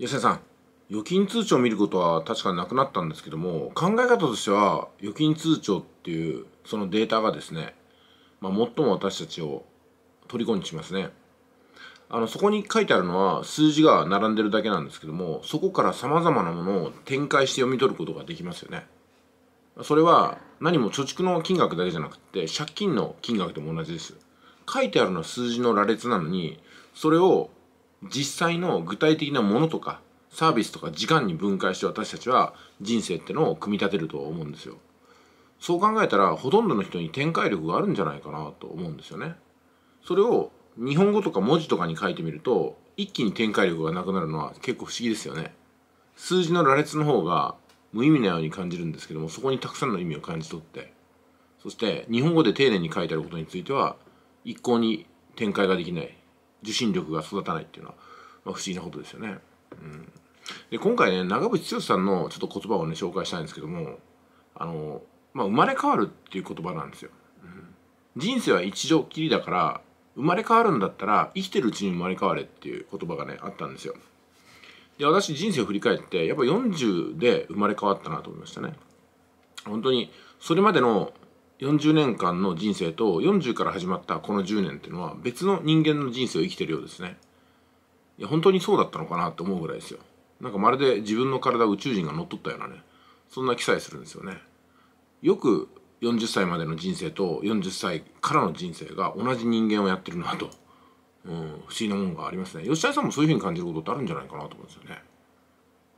吉田さん預金通帳を見ることは確かなくなったんですけども考え方としては預金通帳っていうそのデータがですね、まあ、最も私たちを虜にしますねあのそこに書いてあるのは数字が並んでるだけなんですけどもそこからさまざまなものを展開して読み取ることができますよねそれは何も貯蓄の金額だけじゃなくて借金の金額でも同じです書いてあるのは数字の羅列なのにそれを実際の具体的なものとかサービスとか時間に分解して私たちは人生ってのを組み立てると思うんですよ。そう考えたらほとんどの人に展開力があるんじゃないかなと思うんですよね。それを日本語とか文字とかに書いてみると一気に展開力がなくなるのは結構不思議ですよね。数字の羅列の方が無意味なように感じるんですけどもそこにたくさんの意味を感じ取ってそして日本語で丁寧に書いてあることについては一向に展開ができない受信力が育たないっていうのは、まあ、不思議なことですよね。うん、で今回ね長渕剛さんのちょっと言葉をね紹介したいんですけどもあの、まあ、生まれ変わるっていう言葉なんですよ。うん、人生は一度きりだから生まれ変わるんだったら生きてるうちに生まれ変われっていう言葉がねあったんですよ。で私人生を振り返ってやっぱ40で生まれ変わったなと思いましたね。本当にそれまでの40年間の人生と40から始まったこの10年っていうのは別の人間の人生を生きてるようですねいや本当にそうだったのかなと思うぐらいですよなんかまるで自分の体宇宙人が乗っ取ったようなねそんな記載するんですよねよく40歳までの人生と40歳からの人生が同じ人間をやってるなと、うん、不思議なもんがありますね吉田さんもそういうふうに感じることってあるんじゃないかなと思うんですよね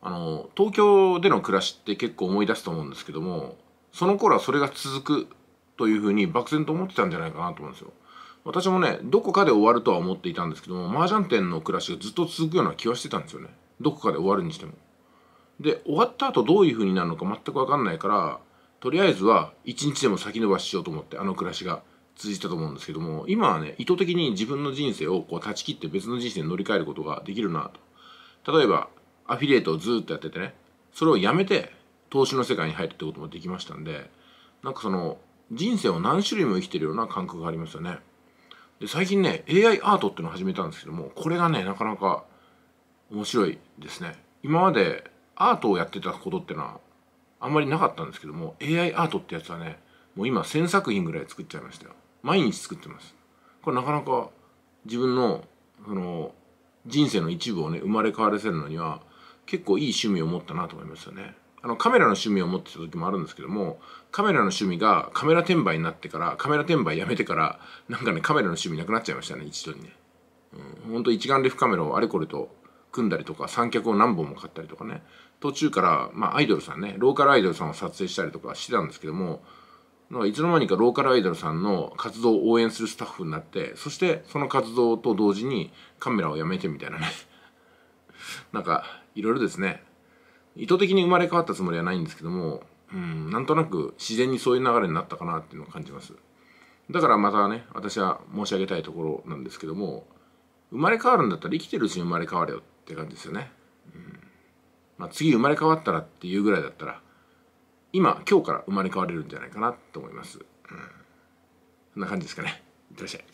あの東京での暮らしって結構思い出すと思うんですけどもその頃はそれが続くというふうに漠然と思ってたんじゃないかなと思うんですよ。私もね、どこかで終わるとは思っていたんですけども、麻雀店の暮らしがずっと続くような気はしてたんですよね。どこかで終わるにしても。で、終わった後どういう風になるのか全くわかんないから、とりあえずは一日でも先延ばししようと思って、あの暮らしが続いたと思うんですけども、今はね、意図的に自分の人生をこう断ち切って別の人生に乗り換えることができるなと。例えば、アフィリエイトをずっとやっててね、それをやめて投資の世界に入るってこともできましたんで、なんかその、人生を何種類も生きてるような感覚がありますよね。で最近ね AI アートっていうのを始めたんですけどもこれがねなかなか面白いですね。今までアートをやってたことってのはあんまりなかったんですけども AI アートってやつはねもう今1,000作品ぐらい作っちゃいましたよ。毎日作ってます。これなかなか自分のその人生の一部をね生まれ変わらせるのには結構いい趣味を持ったなと思いますよね。あのカメラの趣味を持ってた時もあるんですけどもカメラの趣味がカメラ転売になってからカメラ転売やめてからなんかねカメラの趣味なくなっちゃいましたね一度にね、うん、ほんと一眼レフカメラをあれこれと組んだりとか三脚を何本も買ったりとかね途中から、まあ、アイドルさんねローカルアイドルさんを撮影したりとかしてたんですけどもなんかいつの間にかローカルアイドルさんの活動を応援するスタッフになってそしてその活動と同時にカメラをやめてみたいなね なんかいろいろですね意図的に生まれ変わったつもりはないんですけども、うん、なんとなく自然にそういう流れになったかなっていうのを感じますだからまたね私は申し上げたいところなんですけども生まれ変わるんだったら生きてるうちに生まれ変われよって感じですよね、うんまあ、次生まれ変わったらっていうぐらいだったら今今日から生まれ変われるんじゃないかなと思います、うん、そんな感じですかねいってらっしゃい